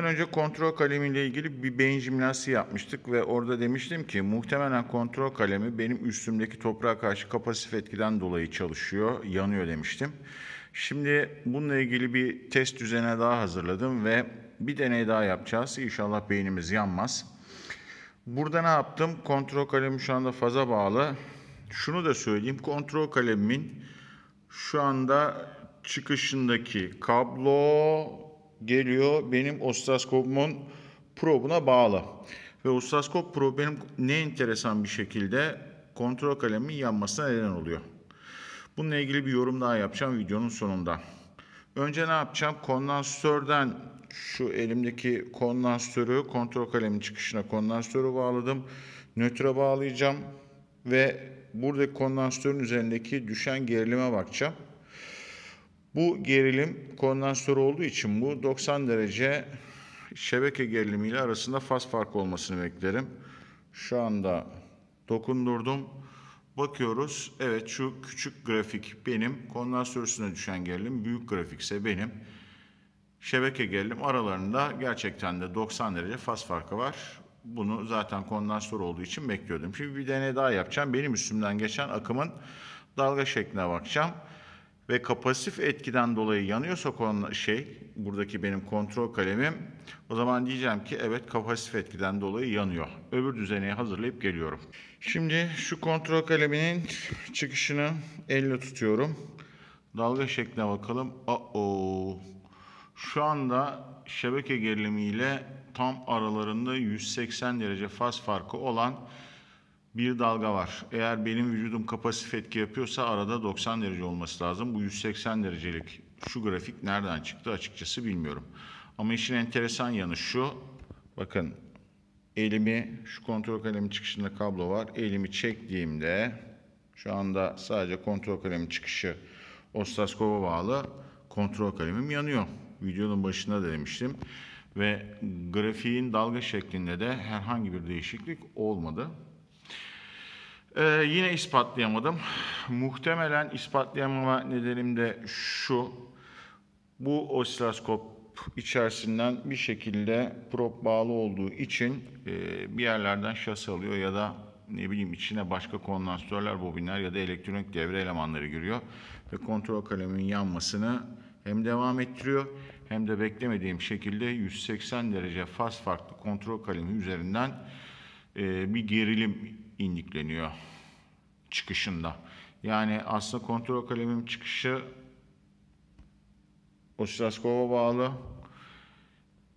Bundan önce kontrol kalemiyle ilgili bir beyin jimnastiği yapmıştık ve orada demiştim ki muhtemelen kontrol kalemi benim üstümdeki toprağa karşı kapasif etkiden dolayı çalışıyor, yanıyor demiştim. Şimdi bununla ilgili bir test düzene daha hazırladım ve bir deney daha yapacağız. İnşallah beynimiz yanmaz. Burada ne yaptım? Kontrol kalemi şu anda faza bağlı. Şunu da söyleyeyim. Kontrol kalemimin şu anda çıkışındaki kablo geliyor benim ostraskopumun probuna bağlı. Ve ostraskop probu benim ne enteresan bir şekilde kontrol kalemimin yanmasına neden oluyor. Bununla ilgili bir yorum daha yapacağım videonun sonunda. Önce ne yapacağım? Kondansatörden şu elimdeki kondansatörü kontrol kalemin çıkışına kondansatörü bağladım. Nötre bağlayacağım ve buradaki kondansatörün üzerindeki düşen gerilime bakacağım. Bu gerilim kondansatör olduğu için bu 90 derece şebeke gerilimi ile arasında faz farkı olmasını beklerim. Şu anda dokundurdum. Bakıyoruz. Evet şu küçük grafik benim. Kondansatör üstüne düşen gerilim. Büyük grafikse benim. Şebeke gerilim aralarında gerçekten de 90 derece faz farkı var. Bunu zaten kondansatör olduğu için bekliyordum. Şimdi bir deney daha yapacağım. Benim üstümden geçen akımın dalga şekline bakacağım ve kapasif etkiden dolayı yanıyorsa şey buradaki benim kontrol kalemim o zaman diyeceğim ki evet kapasif etkiden dolayı yanıyor. Öbür düzeneye hazırlayıp geliyorum. Şimdi şu kontrol kaleminin çıkışını elle tutuyorum. Dalga şekline bakalım. Oo. Şu anda şebeke gerilimiyle tam aralarında 180 derece faz farkı olan bir dalga var. Eğer benim vücudum kapasif etki yapıyorsa arada 90 derece olması lazım. Bu 180 derecelik şu grafik nereden çıktı açıkçası bilmiyorum. Ama işin enteresan yanı şu. Bakın elimi şu kontrol kalemi çıkışında kablo var. Elimi çektiğimde şu anda sadece kontrol kalemi çıkışı ostaskova bağlı kontrol kalemim yanıyor. Videonun başında da demiştim. Ve grafiğin dalga şeklinde de herhangi bir değişiklik olmadı. Ee, yine ispatlayamadım. Muhtemelen ispatlayamama nedenim de şu. Bu osiloskop içerisinden bir şekilde prop bağlı olduğu için e, bir yerlerden şas alıyor ya da ne bileyim içine başka kondansatörler, bobinler ya da elektronik devre elemanları giriyor ve kontrol kalemin yanmasını hem devam ettiriyor hem de beklemediğim şekilde 180 derece faz farklı kontrol kalemi üzerinden e, bir gerilim indikleniyor çıkışında. Yani aslında kontrol kalemim çıkışı Osilaskova bağlı.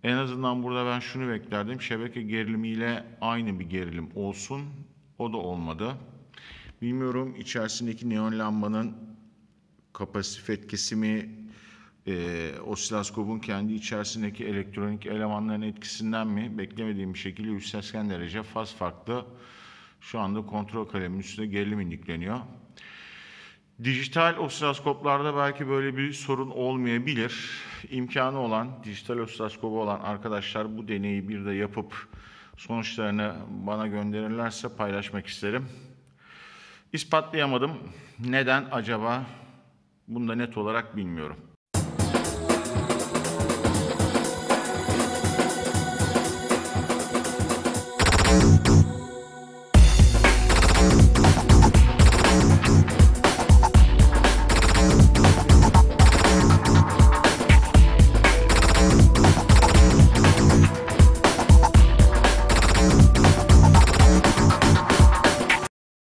En azından burada ben şunu beklerdim. Şebeke gerilimiyle aynı bir gerilim olsun. O da olmadı. Bilmiyorum içerisindeki neon lambanın kapasitif etkisi mi e, osiloskopun kendi içerisindeki elektronik elemanların etkisinden mi beklemediğim bir şekilde 180 derece faz farklı şu anda kontrol kaleminin üstünde gerilim indikleniyor. Dijital osiloskoplarda belki böyle bir sorun olmayabilir. İmkanı olan, dijital osiloskobu olan arkadaşlar bu deneyi bir de yapıp sonuçlarını bana gönderirlerse paylaşmak isterim. İspatlayamadım. Neden acaba? Bunu da net olarak bilmiyorum.